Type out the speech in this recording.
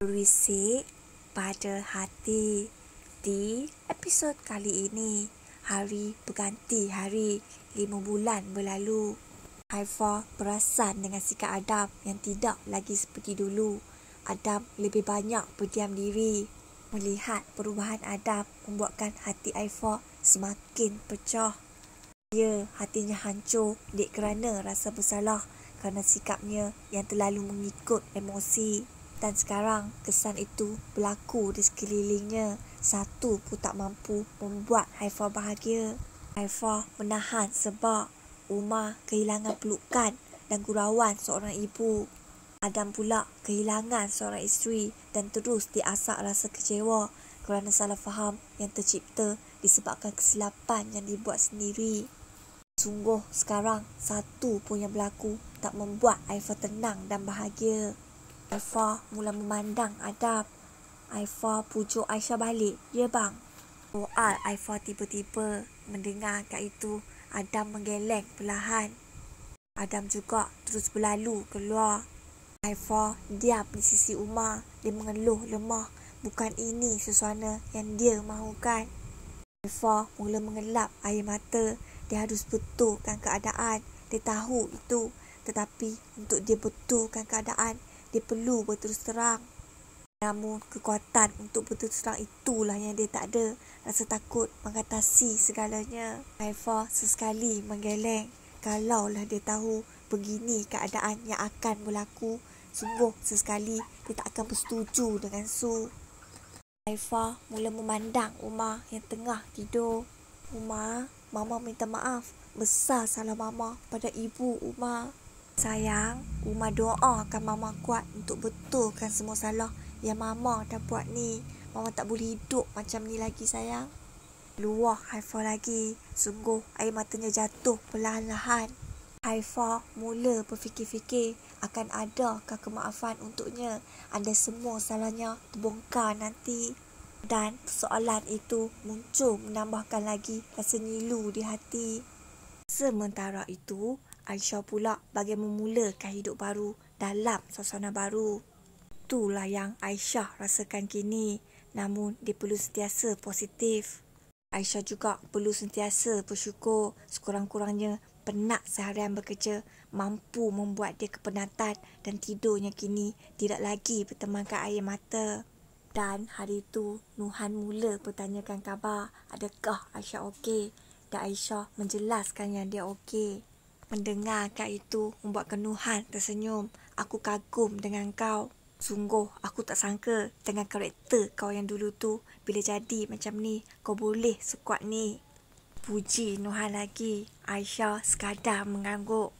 berisik pada hati di episod kali ini hari berganti hari lima bulan berlalu Haifa perasan dengan sikap Adam yang tidak lagi seperti dulu Adam lebih banyak berdiam diri melihat perubahan Adam membuatkan hati Haifa semakin pecah dia hatinya hancur dik kerana rasa bersalah kerana sikapnya yang terlalu mengikut emosi dan sekarang kesan itu berlaku di sekelilingnya. Satu pun tak mampu membuat Haifa bahagia. Haifa menahan sebab Umar kehilangan pelukan dan gurauan seorang ibu. Adam pula kehilangan seorang isteri dan terus diasak rasa kecewa kerana salah faham yang tercipta disebabkan kesilapan yang dibuat sendiri. Sungguh sekarang satu pun yang berlaku tak membuat Aifa tenang dan bahagia. Aifa mula memandang Adam. Aifa pujuk Aisyah balik. Ya bang. Soal Aifa tiba-tiba mendengar kat itu Adam menggeleng perlahan. Adam juga terus berlalu keluar. Aifa diam di sisi Umar. Dia mengeluh lemah. Bukan ini sesuana yang dia mahukan. Aifa mula mengelap air mata. Dia harus betulkan keadaan. Dia tahu itu. Tetapi untuk dia betulkan keadaan, dia perlu berterus terang. Namun kekuatan untuk berterus terang itulah yang dia tak ada. Rasa takut mengatasi segalanya. Haifa sesekali menggeleng. Kalaulah dia tahu begini keadaan yang akan berlaku. Sungguh sesekali dia tak akan bersetuju dengan Su. Haifa mula memandang Umar yang tengah tidur. Umar, Mama minta maaf. Besar salah Mama pada ibu Umar. Sayang, Umar doakan Mama kuat untuk betulkan semua salah yang Mama dah buat ni. Mama tak boleh hidup macam ni lagi sayang. Luah Haifa lagi. Sungguh air matanya jatuh perlahan-lahan. Haifa mula berfikir-fikir akan adakah kemaafan untuknya anda semua salahnya terbongkar nanti. Dan soalan itu muncul menambahkan lagi rasa nilu di hati. Sementara itu, Aisyah pula bagi memulakan hidup baru dalam suasana baru. Itulah yang Aisyah rasakan kini. Namun, dia perlu sentiasa positif. Aisyah juga perlu sentiasa bersyukur sekurang-kurangnya penat seharian bekerja mampu membuat dia kepenatan dan tidurnya kini tidak lagi bertemankan air mata. Dan hari itu, Nuhan mula bertanyakan khabar adakah Aisyah okey dan Aisyah menjelaskan yang dia okey mendengar kat itu membuat kenuhan tersenyum. Aku kagum dengan kau. Sungguh aku tak sangka dengan karakter kau yang dulu tu bila jadi macam ni kau boleh sekuat ni. Puji Nuhan lagi. Aisyah sekadar mengangguk.